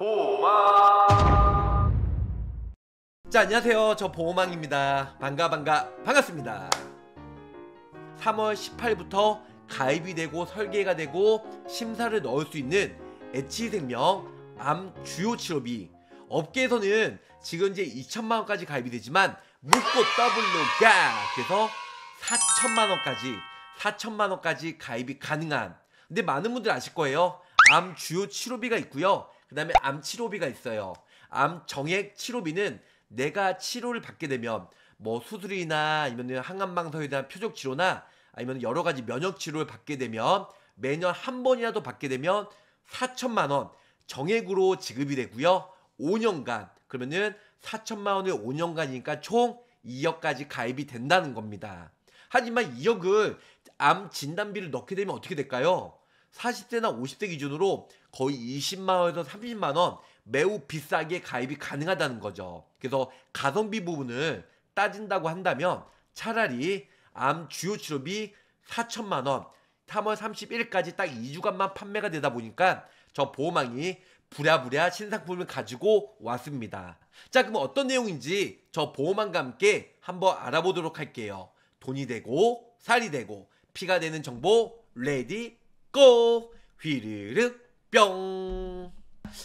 보호망 자 안녕하세요 저 보호망입니다 반가 반가 반갑습니다 3월 18일부터 가입이 되고 설계가 되고 심사를 넣을 수 있는 애치생명 암 주요 치료비 업계에서는 지금 이제 2천만원까지 가입이 되지만 묶고 더블로가 그래서 4천만원까지 4천만원까지 가입이 가능한 근데 많은 분들 아실 거예요 암 주요 치료비가 있고요 그 다음에 암 치료비가 있어요. 암 정액 치료비는 내가 치료를 받게 되면 뭐 수술이나 아니면 항암망성에 대한 표적 치료나 아니면 여러 가지 면역 치료를 받게 되면 매년 한 번이라도 받게 되면 4천만 원 정액으로 지급이 되고요. 5년간 그러면은 4천만 원을 5년간이니까 총 2억까지 가입이 된다는 겁니다. 하지만 2억을 암 진단비를 넣게 되면 어떻게 될까요? 40대나 50대 기준으로 거의 20만 원에서 30만 원 매우 비싸게 가입이 가능하다는 거죠. 그래서 가성비 부분을 따진다고 한다면 차라리 암 주요 치료비 4천만 원 3월 31일까지 딱 2주간만 판매가 되다 보니까 저 보호망이 부랴부랴 신상품을 가지고 왔습니다. 자, 그럼 어떤 내용인지 저 보호망과 함께 한번 알아보도록 할게요. 돈이 되고, 살이 되고, 피가 되는 정보, 레디, 꼬 휘르르 뿅!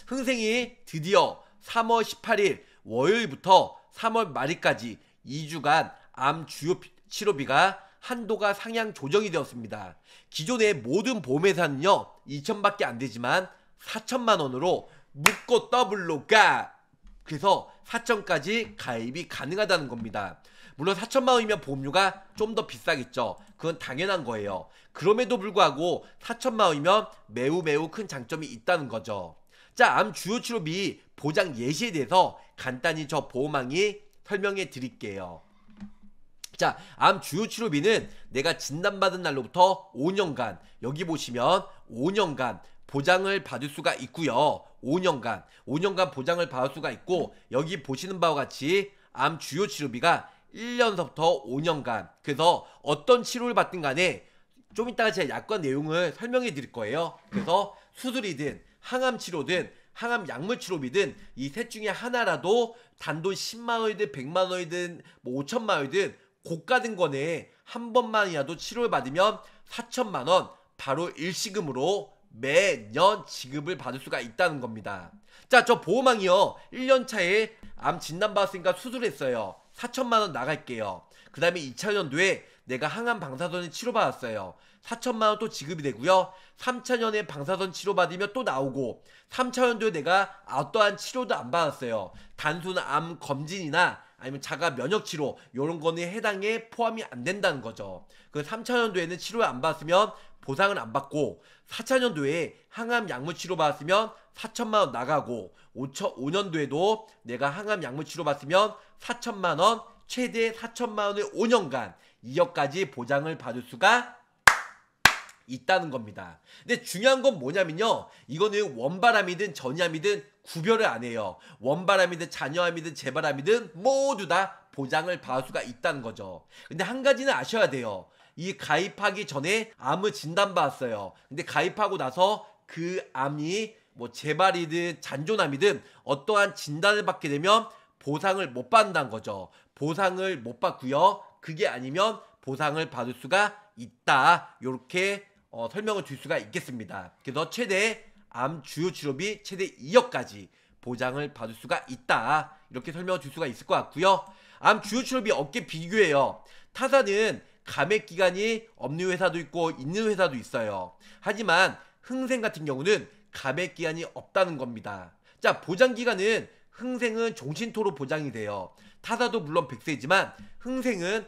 흥생이 드디어 3월 18일 월요일부터 3월 말일까지 2주간 암 주요 치료비가 한도가 상향 조정이 되었습니다. 기존의 모든 보험회사는요 2천밖에 안 되지만 4천만 원으로 묶고 더블로 가! 그래서 4천까지 가입이 가능하다는 겁니다. 물론 4천마 원이면 보험료가 좀 더 비싸겠죠. 그건 당연한 거예요. 그럼에도 불구하고 4천마 원이면 매우 매우 큰 장점이 있다는 거죠. 자, 암 주요 치료비 보장 예시에 대해서 간단히 저보호망이 설명해 드릴게요. 자, 암 주요 치료비는 내가 진단받은 날로부터 5년간, 여기 보시면 5년간 보장을 받을 수가 있고요. 5년간, 5년간 보장을 받을 수가 있고 여기 보시는 바와 같이 암 주요 치료비가 1년서부터 5년간 그래서 어떤 치료를 받든 간에 좀 이따가 제가 약관 내용을 설명해 드릴 거예요. 그래서 수술이든 항암 치료든 항암 약물 치료비든 이 셋 중에 하나라도 단돈 10만 원이든 100만 원이든 뭐 5천만 원이든 고가 등권에 한 번만이라도 치료를 받으면 4천만 원 바로 일시금으로 매년 지급을 받을 수가 있다는 겁니다. 자, 저 보호망이요. 1년 차에 암 진단 받았으니까 수술했어요. 4천만 원 나갈게요. 그 다음에 2차 년도에 내가 항암 방사선에 치료받았어요. 4천만 원 또 지급이 되고요. 3차 년에 방사선 치료받으면 또 나오고 3차 년도에 내가 어떠한 치료도 안 받았어요. 단순 암 검진이나 아니면 자가 면역 치료 이런 거는 해당에 포함이 안 된다는 거죠. 그 3차 년도에는 치료 를안 받았으면 보상을 안 받고 4차년도에 항암 약물 치료 받았으면 4천만 원 나가고 5천 5년도에도 내가 항암 약물 치료 받았으면 4천만 원 최대 4천만 원을 5년간 2억까지 보장을 받을 수가 있다는 겁니다. 근데 중요한 건 뭐냐면요. 이거는 원바람이든 전이암이든 구별을 안 해요. 원바람이든 잔여암이든 재바람이든 모두 다 보장을 받을 수가 있다는 거죠. 근데 한 가지는 아셔야 돼요. 이 가입하기 전에 암을 진단받았어요. 근데 가입하고 나서 그 암이 뭐 재발이든 잔존암이든 어떠한 진단을 받게 되면 보상을 못 받는다는 거죠. 보상을 못 받고요. 그게 아니면 보상을 받을 수가 있다. 이렇게 어, 설명을 줄 수가 있겠습니다. 그래서 최대 암 주요 치료비 최대 2억까지 보장을 받을 수가 있다. 이렇게 설명을 줄 수가 있을 것 같고요. 암 주요 치료비 어깨 비교해요 타사는 감액 기간이 없는 회사도 있고 있는 회사도 있어요. 하지만 흥생 같은 경우는 감액 기간이 없다는 겁니다. 자, 보장 기간은 흥생은 종신토로 보장이 돼요. 타사도 물론 100세지만 흥생은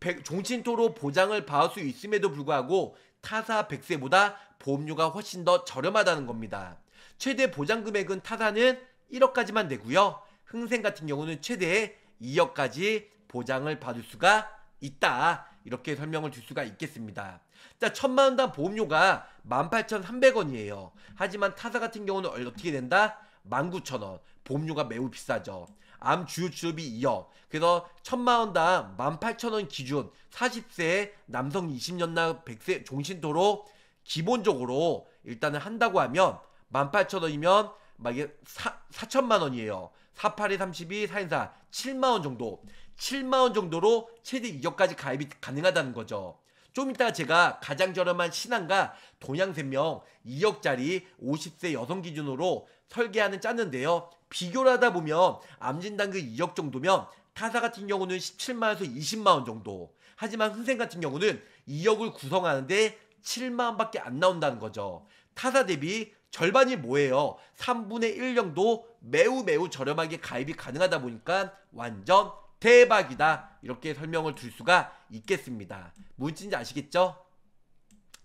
100, 종신토로 보장을 받을 수 있음에도 불구하고 타사 100세보다 보험료가 훨씬 더 저렴하다는 겁니다. 최대 보장 금액은 타사는 1억까지만 되고요. 흥생 같은 경우는 최대 2억까지 보장을 받을 수가 있다. 이렇게 설명을 줄 수가 있겠습니다. 자, 천만 원당 보험료가 18,300원이에요. 하지만 타사 같은 경우는 어떻게 된다? 19,000원. 보험료가 매우 비싸죠. 암 주요 취업이 2억. 그래서 천만 원당 18,000원 기준 40세 남성 20년나 100세 종신도로 기본적으로 일단은 한다고 하면 18,000원이면 막이0 0천만 원이에요. 48에 32, 4인사 7만원 정도 7만원 정도로 최대 2억까지 가입이 가능하다는 거죠. 좀 이따 제가 가장 저렴한 신안과 동양생명 2억짜리 50세 여성 기준으로 설계하는 짰는데요. 비교를 하다 보면 암진단금 2억 그 정도면 타사 같은 경우는 17만원에서 20만원 정도 하지만 흥생 같은 경우는 2억을 구성하는데 7만원밖에 안 나온다는 거죠. 타사 대비 절반이 뭐예요? 3분의 1 정도 매우 매우 저렴하게 가입이 가능하다 보니까 완전 대박이다. 이렇게 설명을 드릴 수가 있겠습니다. 뭔지 아시겠죠?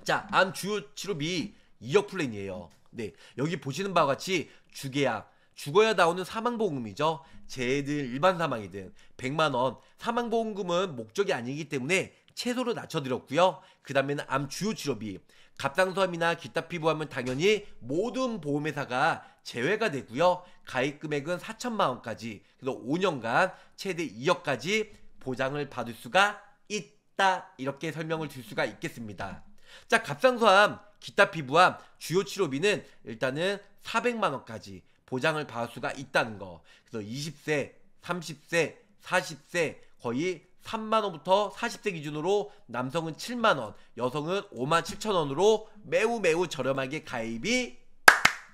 자, 암 주요 치료비 2억 플랜이에요. 네, 여기 보시는 바와 같이 주계약, 죽어야 나오는 사망보험이죠. 금 재해든 일반 사망이든 100만원, 사망보험금은 목적이 아니기 때문에 최소로 낮춰드렸고요. 그 다음에는 암 주요 치료비, 갑상선이나 기타 피부하면 당연히 모든 보험회사가 제외가 되고요. 가입 금액은 4천만 원까지 그래서 5년간 최대 2억까지 보장을 받을 수가 있다. 이렇게 설명을 드릴 수가 있겠습니다. 자, 갑상선암, 기타 피부암, 주요 치료비는 일단은 400만 원까지 보장을 받을 수가 있다는 거. 그래서 20세, 30세, 40세 거의 3만원부터 4 0세 기준으로 남성은 7만원, 여성은 5만 7천원으로 매우 매우 저렴하게 가입이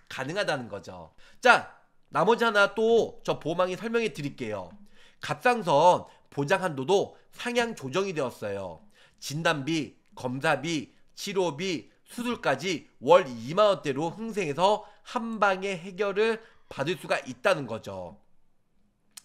가능하다는 거죠. 자, 나머지 하나 또 저 보망이 설명해 드릴게요. 갑상선 보장 한도도 상향 조정이 되었어요. 진단비, 검사비, 치료비, 수술까지 월 2만원대로 흥생해서 한 방에 해결을 받을 수가 있다는 거죠.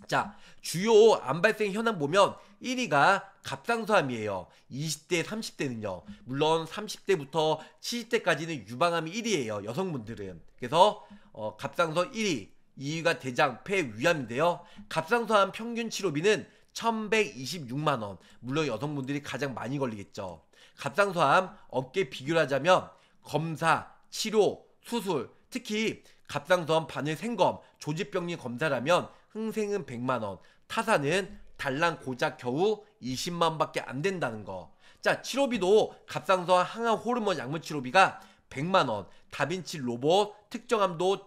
자, 주요 암발생 현황 보면 1위가 갑상수암이에요. 20대, 30대는요. 물론 30대부터 70대까지는 유방암이 1위예요. 여성분들은. 그래서 어, 갑상선 1위, 2위가 대장, 폐, 위암인데요. 갑상선암 평균 치료비는 1126만원. 물론 여성분들이 가장 많이 걸리겠죠. 갑상선암 어깨 비교를 하자면 검사, 치료, 수술, 특히 갑상선 바늘 생검, 조직병리 검사라면 흥생은 100만원, 타사는 달랑 고작 겨우 20만밖에 안 된다는 거. 자, 치료비도 갑상선 항암 호르몬 약물 치료비가 100만 원, 다빈치 로봇 특정암도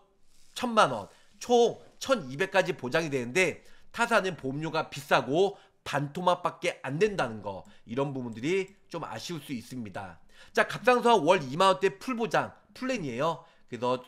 1000만 원, 총 1200까지 보장이 되는데 타사는 보험료가 비싸고 반토막밖에 안 된다는 거. 이런 부분들이 좀 아쉬울 수 있습니다. 자, 갑상선 월 2만 원대 풀 보장 플랜이에요. 그래서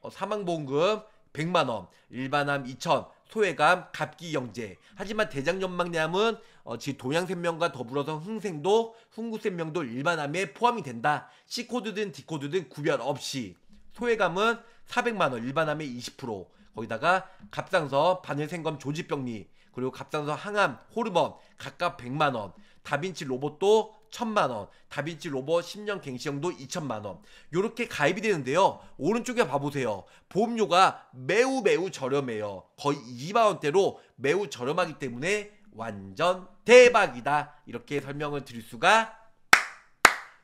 어, 사망보험금 100만 원, 일반암 2천, 소외감 갑기영재. 하지만 대장연막내암은 어, 지 동양생명과 더불어서 흥생도, 흥구생명도 일반암에 포함이 된다. C코드든 D코드든 구별 없이. 소외감은 400만원, 일반암의 20%. 거기다가 갑상선, 바늘생검, 조직병리, 그리고 갑상선 항암, 호르몬 각각 100만원. 다빈치 로봇도 천만 원, 다빈치 로봇 10년 갱신형도 2천만 원. 요렇게 가입이 되는데요. 오른쪽에 봐 보세요. 보험료가 매우 매우 저렴해요. 거의 2만 원대로 매우 저렴하기 때문에 완전 대박이다. 이렇게 설명을 드릴 수가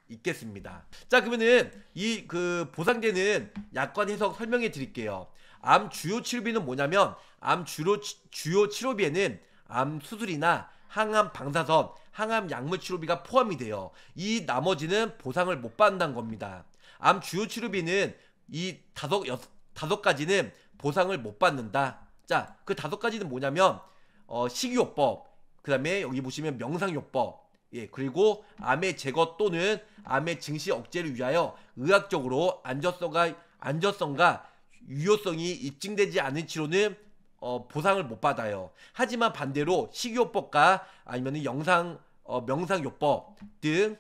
있겠습니다. 자, 그러면은 이 그 보상제는 약관 해석 설명해 드릴게요. 암 주요 치료비는 뭐냐면 암 주로 주요 치료비에는 암 수술이나 항암 방사선, 항암 약물 치료비가 포함이 돼요. 이 나머지는 보상을 못 받는다는 겁니다. 암 주요 치료비는 이 다섯 여섯 다섯 가지는 보상을 못 받는다. 자, 그 다섯 가지는 뭐냐면 어, 식이요법, 그다음에 여기 보시면 명상요법, 예, 그리고 암의 제거 또는 암의 증시 억제를 위하여 의학적으로 안전성과 안전성과 유효성이 입증되지 않은 치료는 어, 보상을 못 받아요. 하지만 반대로 식이요법과 아니면 영상 어, 명상요법 등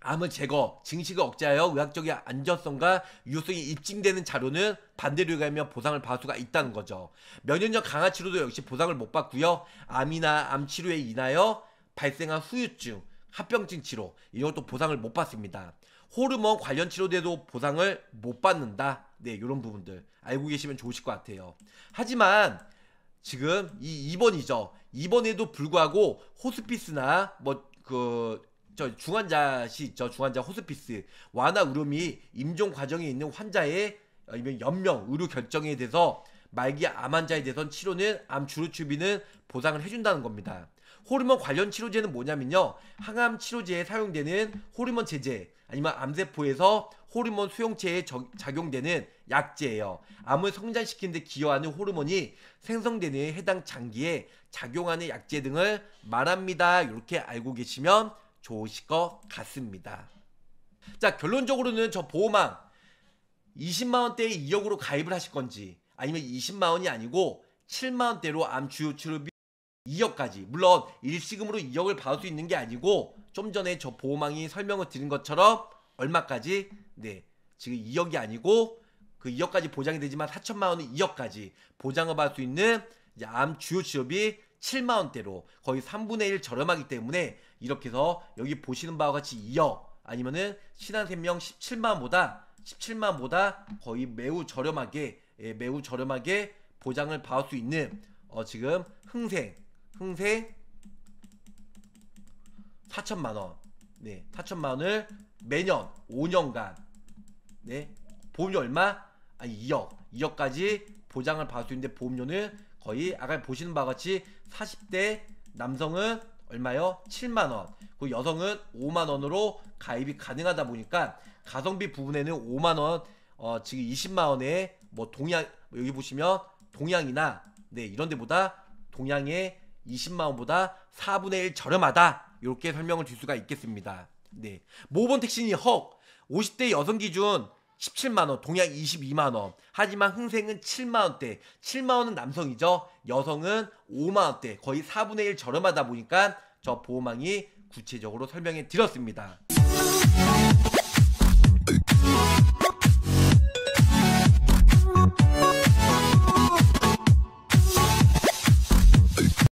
암을 제거, 증식을 억제하여 의학적인 안전성과 유효성이 입증되는 자료는 반대로 유가하면 보상을 받을 수가 있다는 거죠. 면역력 강화 치료도 역시 보상을 못 받고요. 암이나 암 치료에 인하여 발생한 후유증, 합병증 치료 이것도 보상을 못 받습니다. 호르몬 관련 치료제도 보상을 못 받는다. 네, 이런 부분들 알고 계시면 좋으실 것 같아요. 하지만 지금 이 2번이죠. 2번에도 불구하고 호스피스나 뭐 그 저 중환자시 저 중환자 호스피스 완화 의료 및 임종 과정에 있는 환자의 아니면 연명 의료 결정에 대해서 말기 암 환자에 대해선 치료는 암 주로 추비는 보상을 해준다는 겁니다. 호르몬 관련 치료제는 뭐냐면요. 항암 치료제에 사용되는 호르몬 제제 아니면 암세포에서 호르몬 수용체에 저, 작용되는 약제예요. 암을 성장시키는 데 기여하는 호르몬이 생성되는 해당 장기에 작용하는 약제 등을 말합니다. 이렇게 알고 계시면 좋으실 것 같습니다. 자 결론적으로는 저 보호망 20만원대에 2억으로 가입을 하실 건지 아니면 20만원이 아니고 7만원대로 암 주요 치료비 2억까지 물론 일시금으로 2억을 받을 수 있는 게 아니고 좀 전에 저 보호망이 설명을 드린 것처럼 얼마까지 네 지금 2억이 아니고 그 2억까지 보장이 되지만 4천만 원은 2억까지 보장을 받을 수 있는 암 주요 취업이 7만 원대로 거의 3분의 1 저렴하기 때문에 이렇게 해서 여기 보시는 바와 같이 2억 아니면은 신한생명 17만 보다 17만 보다 거의 매우 저렴하게 예, 매우 저렴하게 보장을 받을 수 있는 어, 지금 흥생 흥세 4천만원 네 4천만원을 매년 5년간 네 보험료 얼마? 아 2억 2억까지 보장을 받을 수 있는데 보험료는 거의 아까 보시는 바와 같이 40대 남성은 얼마요? 7만원 그 여성은 5만원으로 가입이 가능하다 보니까 가성비 부분에는 5만원 어 지금 20만원에 뭐 동양 뭐 여기 보시면 동양이나 네 이런 데보다 동양의 20만 원보다 4분의 1 저렴하다. 이렇게 설명을 줄 수가 있겠습니다. 네. 모범 택시니 헉 50대 여성 기준 17만원, 동양 22만원. 하지만 흥생은 7만원대. 7만원은 남성이죠. 여성은 5만원대. 거의 4분의 1 저렴하다 보니까 저 보호망이 구체적으로 설명해 드렸습니다.